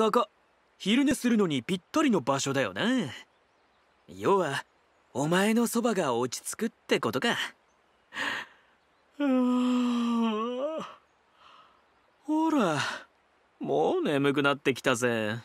ここ昼寝するのにぴったりの場所だよな要はお前のそばが落ち着くってことか ほらもう眠くなってきたぜ